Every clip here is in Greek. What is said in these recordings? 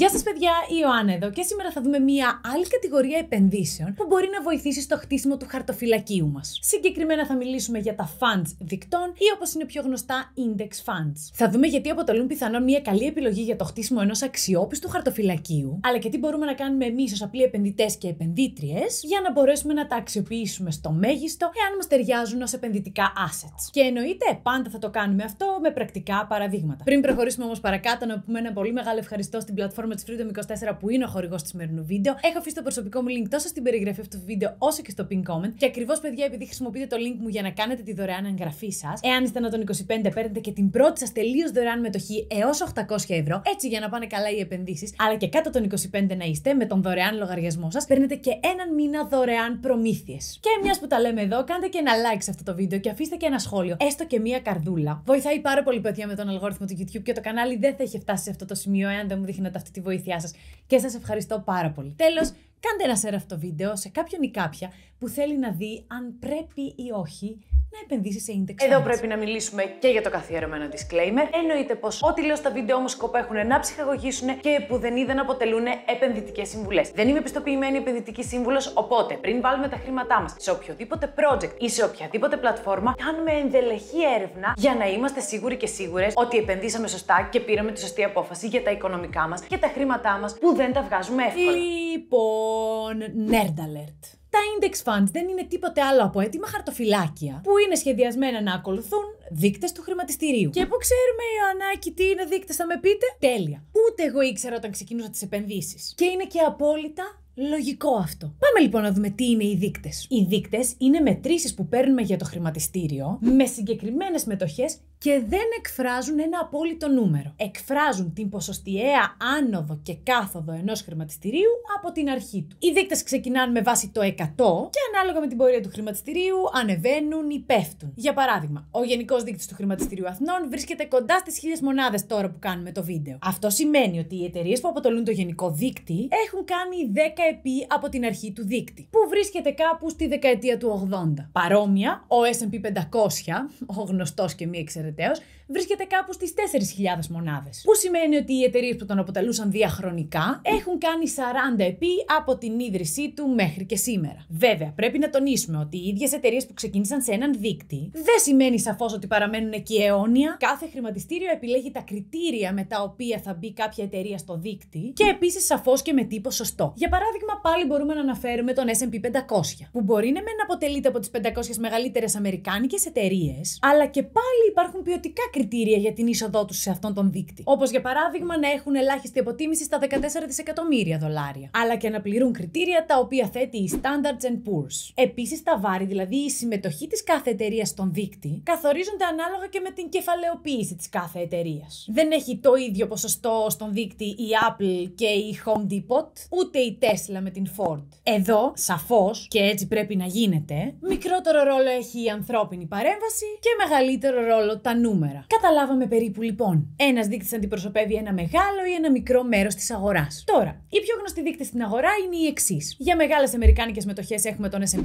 Γεια σας, παιδιά, η Ιωάννα εδώ και σήμερα θα δούμε μία άλλη κατηγορία επενδύσεων που μπορεί να βοηθήσει στο χτίσιμο του χαρτοφυλακίου μας. Συγκεκριμένα θα μιλήσουμε για τα funds δικτών ή όπως είναι πιο γνωστά index funds. Θα δούμε γιατί αποτελούν πιθανόν μία καλή επιλογή για το χτίσιμο ενός αξιόπιστου χαρτοφυλακίου, αλλά και τι μπορούμε να κάνουμε εμείς ως απλοί επενδυτές και επενδύτριες για να μπορέσουμε να τα αξιοποιήσουμε στο μέγιστο εάν μας ταιριάζουν ως επενδυτικά assets. Και εννοείται πάντα θα το κάνουμε αυτό με πρακτικά παραδείγματα. Πριν προχωρήσουμε όμως παρακάτω, να πούμε ένα πολύ μεγάλο ευχαριστώ στην πλατφόρμα με τη Freedom 24 που είναι ο χορηγός τη σημερινού βίντεο. Έχω αφήσει το προσωπικό μου link τόσο στην περιγραφή αυτού του βίντεο όσο και στο pin comment. Και ακριβώς, παιδιά, επειδή χρησιμοποιείτε το link μου για να κάνετε τη δωρεάν εγγραφή σας, εάν είστε να τον 25, παίρνετε και την πρώτη σας τελείως δωρεάν μετοχή έως 800 ευρώ, έτσι για να πάνε καλά οι επενδύσεις, αλλά και κάτω των 25 να είστε με τον δωρεάν λογαριασμό σας, παίρνετε και έναν μήνα δωρεάν προμήθειες. Και μιας που τα λέμε εδώ, κάντε και ένα like σε αυτό το βίντεο και αφήστε και ένα σχόλιο, έστω και μία καρδούλα. Βοηθάει πάρα πολύ, παιδιά, με τον αλγόριθμο του YouTube και το κανάλι δεν θα είχε φτάσει σε αυτό το σημείο εάν δεν μου να αυτή τη βοήθειά σας και σας ευχαριστώ πάρα πολύ. Τέλος, κάντε ένα share αυτό βίντεο σε κάποιον ή κάποια που θέλει να δει αν πρέπει ή όχι να επενδύσεις σε index funds. Εδώ πρέπει να μιλήσουμε και για το καθιερωμένο disclaimer. Εννοείται πως ό,τι λέω στα βίντεο μου σκοπό έχουν να ψυχαγωγήσουν και που δεν είδαν αποτελούν επενδυτικές συμβουλές. Δεν είμαι επιστοποιημένη επενδυτική σύμβουλος, οπότε πριν βάλουμε τα χρήματά μας σε οποιοδήποτε project ή σε οποιαδήποτε πλατφόρμα, κάνουμε ενδελεχή έρευνα για να είμαστε σίγουροι και σίγουρες ότι επενδύσαμε σωστά και πήραμε τη σωστή απόφαση για τα οικονομικά μας και τα χρήματά μας που δεν τα βγάζουμε εύκολα. Λοιπόν, nerd alert. Τα index funds δεν είναι τίποτε άλλο από έτοιμα χαρτοφυλάκια που είναι σχεδιασμένα να ακολουθούν δείκτες του χρηματιστηρίου. Και που ξέρουμε, Ιωαννάκη, τι είναι δείκτες, θα με πείτε. Τέλεια. Ούτε εγώ ήξερα όταν ξεκινούσα τις επενδύσεις. Και είναι και απόλυτα Λογικό αυτό. Πάμε λοιπόν να δούμε τι είναι οι δείκτες. Οι δείκτες είναι μετρήσεις που παίρνουμε για το χρηματιστήριο με συγκεκριμένες μετοχές και δεν εκφράζουν ένα απόλυτο νούμερο. Εκφράζουν την ποσοστιαία άνοδο και κάθοδο ενός χρηματιστηρίου από την αρχή του. Οι δείκτες ξεκινάνε με βάση το 100 και ανάλογα με την πορεία του χρηματιστηρίου ανεβαίνουν ή πέφτουν. Για παράδειγμα, ο γενικός δείκτης του χρηματιστηρίου Αθνών βρίσκεται κοντά στις 1000 μονάδες τώρα που κάνουμε το βίντεο. Αυτό σημαίνει ότι οι εταιρείες που αποτελούν το γενικό δείκτη έχουν κάνει 10 επί από την αρχή του δείκτη, που βρίσκεται κάπου στη δεκαετία του 80. Παρόμοια, ο SP 500, ο γνωστός και μη εξαιρετικός βρίσκεται κάπου στις 4.000 μονάδες. Που σημαίνει ότι οι εταιρείες που τον αποτελούσαν διαχρονικά έχουν κάνει 40 επί από την ίδρυσή του μέχρι και σήμερα. Βέβαια, πρέπει να τονίσουμε ότι οι ίδιες εταιρείες που ξεκίνησαν σε έναν δείκτη δεν σημαίνει σαφώς ότι παραμένουν εκεί αιώνια. Κάθε χρηματιστήριο επιλέγει τα κριτήρια με τα οποία θα μπει κάποια εταιρεία στο δείκτη και επίσης σαφώς και με τύπο σωστό. Για παράδειγμα, πάλι μπορούμε να αναφέρουμε τον SP 500, που μπορεί ναι να αποτελείται από τις 500 μεγαλύτερες αμερικάνικες εταιρείες, αλλά και πάλι υπάρχουν ποιοτικά κριτήρια για την είσοδό τους σε αυτόν τον δείκτη. Όπως για παράδειγμα να έχουν ελάχιστη αποτίμηση στα 14 δισεκατομμύρια δολάρια, αλλά και να πληρούν κριτήρια τα οποία θέτει η Standards and Poor's. Επίσης, τα βάρη, δηλαδή η συμμετοχή της κάθε εταιρείας στον δείκτη, καθορίζονται ανάλογα και με την κεφαλαιοποίηση της κάθε εταιρείας. Δεν έχει το ίδιο ποσοστό στον δείκτη η Apple και η Home Depot, ούτε η Tesla με την Ford. Εδώ, σαφώς, και έτσι πρέπει να γίνεται, μικρότερο ρόλο έχει η ανθρώπινη παρέμβαση και μεγαλύτερο ρόλο τα Καταλάβαμε περίπου λοιπόν. Ένας δείκτης αντιπροσωπεύει ένα μεγάλο ή ένα μικρό μέρος της αγοράς. Τώρα, οι πιο γνωστοί δείκτες στην αγορά είναι οι εξής. Για μεγάλες αμερικάνικες μετοχές έχουμε τον SP 500,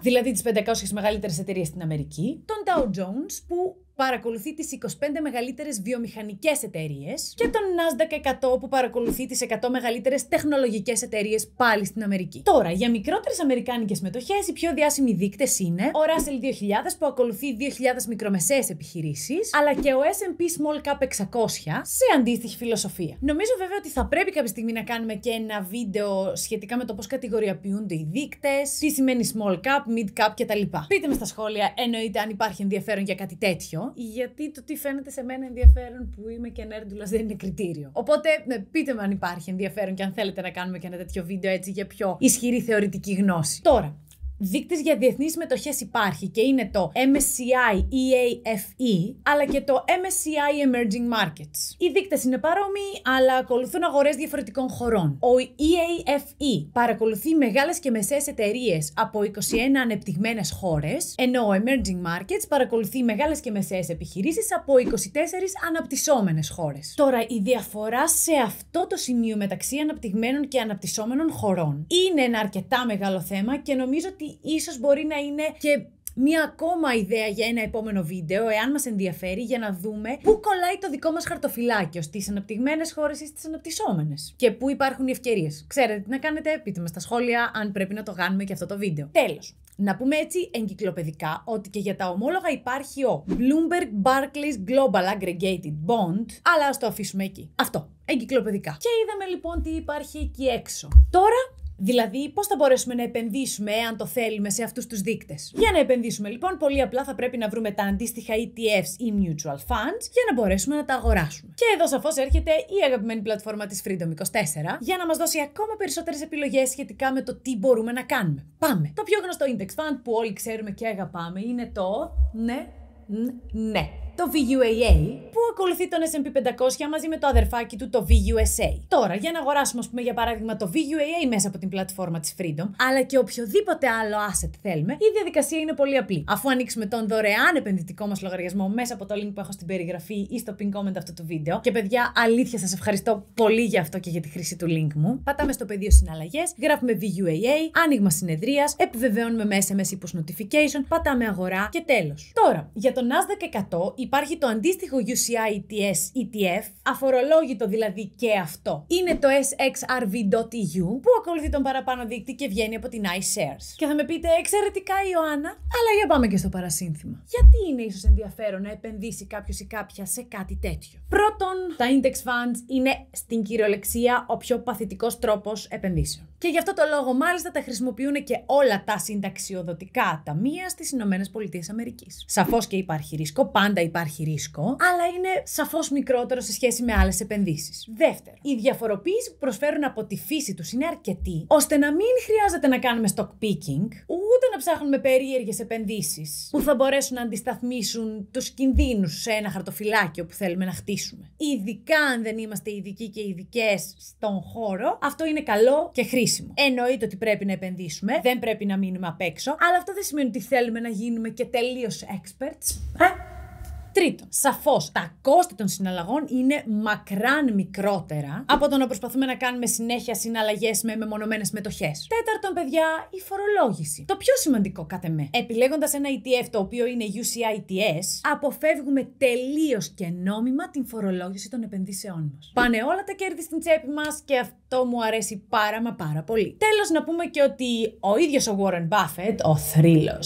δηλαδή τις 500 μεγαλύτερες εταιρείες στην Αμερική, τον Dow Jones που παρακολουθεί τις 25 μεγαλύτερες βιομηχανικές εταιρείες και τον Nasdaq 100 που παρακολουθεί τις 100 μεγαλύτερες τεχνολογικές εταιρείες πάλι στην Αμερική. Τώρα, για μικρότερες αμερικάνικες μετοχές, οι πιο διάσημοι δείκτες είναι ο Russell 2000 που ακολουθεί 2.000 μικρομεσαίες επιχειρήσεις, αλλά και ο S&P Small Cap 600 σε αντίστοιχη φιλοσοφία. Νομίζω βέβαια ότι θα πρέπει κάποια στιγμή να κάνουμε και ένα βίντεο σχετικά με το πώς κατηγοριοποιούνται οι δείκτες, τι σημαίνει Small Cap, Mid Cap κτλ. Πείτε με στα σχόλια εννοείται αν υπάρχει ενδιαφέρον για κάτι τέτοιο γιατί το τι φαίνεται σε μένα ενδιαφέρον που είμαι και νέρντουλας δεν είναι κριτήριο. Οπότε πείτε μου αν υπάρχει ενδιαφέρον και αν θέλετε να κάνουμε και ένα τέτοιο βίντεο έτσι για πιο ισχυρή θεωρητική γνώση. Τώρα, δείκτης για διεθνείς μετοχές υπάρχει και είναι το MSCI EAFE αλλά και το MSCI Emerging Markets. Οι δείκτες είναι παρόμοιοι αλλά ακολουθούν αγορές διαφορετικών χωρών. Ο EAFE e παρακολουθεί μεγάλες και μεσαίες εταιρείες από 21 ανεπτυγμένες χώρες ενώ ο Emerging Markets παρακολουθεί μεγάλες και μεσαίες επιχειρήσεις από 24 αναπτυσσόμενες χώρες. Τώρα η διαφορά σε αυτό το σημείο μεταξύ αναπτυγμένων και αναπτυσσόμενων χωρών είναι ένα αρκετά μεγάλο θέμα και νομίζω ότι ίσως μπορεί να είναι και μία ακόμα ιδέα για ένα επόμενο βίντεο, εάν μας ενδιαφέρει, για να δούμε πού κολλάει το δικό μας χαρτοφυλάκιο, στις αναπτυγμένες χώρες ή στις αναπτυσσόμενες και πού υπάρχουν οι ευκαιρίες. Ξέρετε τι να κάνετε, πείτε μας στα σχόλια αν πρέπει να το κάνουμε και αυτό το βίντεο. Τέλος. Να πούμε έτσι εγκυκλοπαιδικά ότι και για τα ομόλογα υπάρχει ο Bloomberg Barclays Global Aggregated Bond, αλλά ας το αφήσουμε εκεί. Αυτό, εγκυκλοπαιδικά. Και είδαμε λοιπόν τι υπάρχει εκεί έξω. Τώρα Δηλαδή, πώς θα μπορέσουμε να επενδύσουμε, εάν το θέλουμε, σε αυτούς τους δείκτες. Για να επενδύσουμε, λοιπόν, πολύ απλά θα πρέπει να βρούμε τα αντίστοιχα ETFs ή mutual funds για να μπορέσουμε να τα αγοράσουμε. Και εδώ σαφώς έρχεται η αγαπημένη πλατφόρμα της Freedom24 για να μας δώσει ακόμα περισσότερες επιλογές σχετικά με το τι μπορούμε να κάνουμε. Πάμε. Το πιο γνωστό index fund που όλοι ξέρουμε και αγαπάμε είναι το. Ναι, ναι το VUAA, που ακολουθεί τον S&P 500 μαζί με το αδερφάκι του το VUSA. Τώρα, για να αγοράσουμε, ας πούμε, για παράδειγμα, το VUAA μέσα από την πλατφόρμα της Freedom, αλλά και οποιοδήποτε άλλο asset θέλουμε, η διαδικασία είναι πολύ απλή. Αφού ανοίξουμε τον δωρεάν επενδυτικό μας λογαριασμό μέσα από το link που έχω στην περιγραφή ή στο pin comment αυτού του βίντεο, και παιδιά, αλήθεια σας ευχαριστώ πολύ για αυτό και για τη χρήση του link μου. Πατάμε στο πεδίο συναλλαγές, γράφουμε VUAA, άνοιγμα συνεδρίας, επιβεβαιώνουμε με SMS notification, πατάμε αγορά και τέλος. Τώρα, για τον Nasdaq 100, υπάρχει το αντίστοιχο UCI ETS ETF, αφορολόγητο δηλαδή και αυτό. Είναι το SXRV.EU που ακολουθεί τον παραπάνω δείκτη και βγαίνει από την iShares. Και θα με πείτε εξαιρετικά Ιωάννα, αλλά για πάμε και στο παρασύνθημα. Γιατί είναι ίσως ενδιαφέρον να επενδύσει κάποιος ή κάποια σε κάτι τέτοιο. Πρώτον, τα index funds είναι στην κυριολεξία ο πιο παθητικός τρόπος επενδύσεων. Και γι' αυτό το λόγο μάλιστα τα χρησιμοποιούν και όλα τα συνταξιοδοτικά ταμεία στις ΗΠΑ. Σαφώς και υπάρχει ρίσκο, πάντα υπάρχει ρίσκο, αλλά είναι σαφώς μικρότερο σε σχέση με άλλες επενδύσεις. Δεύτερο, η διαφοροποίηση που προσφέρουν από τη φύση τους είναι αρκετή, ώστε να μην χρειάζεται να κάνουμε stock picking, ούτε να ψάχνουμε περίεργες επενδύσεις που θα μπορέσουν να αντισταθμίσουν τους κινδύνους σε ένα χαρτοφυλάκιο που θέλουμε να χτίσουμε. Ειδικά αν δεν είμαστε ειδικοί και ειδικές στον χώρο, αυτό είναι καλό και χρήσιμο. Εννοείται ότι πρέπει να επενδύσουμε, δεν πρέπει να μείνουμε απ' έξω, αλλά αυτό δεν σημαίνει ότι θέλουμε να γίνουμε και τελείως experts. Ε, Τρίτον, σαφώς τα κόστη των συναλλαγών είναι μακράν μικρότερα από το να προσπαθούμε να κάνουμε συνέχεια συναλλαγές με μεμονωμένες μετοχές. Τέταρτον, παιδιά, η φορολόγηση. Το πιο σημαντικό κάθε με. Επιλέγοντας ένα ETF το οποίο είναι UCITS, αποφεύγουμε τελείως και νόμιμα την φορολόγηση των επενδύσεών μας. Πάνε όλα τα κέρδη στην τσέπη μας και αυτό μου αρέσει πάρα μα πάρα πολύ. Τέλος, να πούμε και ότι ο ίδιος ο Warren Buffett, ο θρύλος,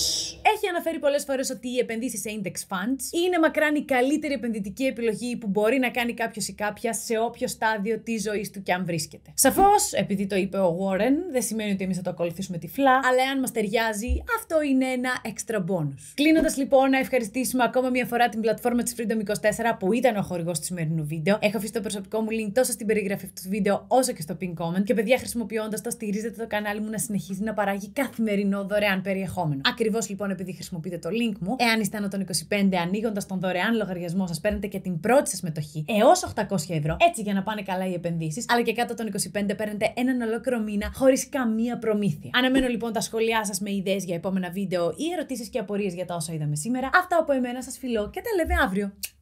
έχει αναφέρει πολλές φορές ότι οι επενδύσεις σε index funds είναι μακράν μακράν η καλύτερη επενδυτική επιλογή που μπορεί να κάνει κάποιος ή κάποια σε όποιο στάδιο της ζωής του και αν βρίσκεται. Σαφώς, επειδή το είπε ο Warren, δεν σημαίνει ότι εμείς θα το ακολουθήσουμε τυφλά, αλλά αν μας ταιριάζει, αυτό είναι ένα extra bonus. Κλείνοντας λοιπόν, να ευχαριστήσουμε ακόμα μια φορά την πλατφόρμα της Freedom 24 που ήταν ο χορηγός του σημερινού βίντεο. Έχω αφήσει το προσωπικό μου link τόσο στην περιγραφή του βίντεο όσο και στο pin comment και παιδιά χρησιμοποιώντας το στηρίζετε το κανάλι μου να συνεχίζει να παράγει καθημερινό δωρεάν περιεχόμενο. Ακριβώς λοιπόν επειδή χρησιμοποιείτε το link μου, εάν είστε άνω των 25 ανοίγοντας τον δωρεάν λογαριασμό σας παίρνετε και την πρώτη σας μετοχή έω 800 ευρώ, έτσι για να πάνε καλά οι επενδύσεις, αλλά και κάτω των 25 παίρνετε έναν ολόκληρο μήνα χωρίς καμία προμήθεια. Αναμένω λοιπόν τα σχόλιά σας με ιδέες για επόμενα βίντεο ή ερωτήσεις και απορίες για τα όσα είδαμε σήμερα. Αυτά από εμένα σας φιλώ και τα λέμε αύριο.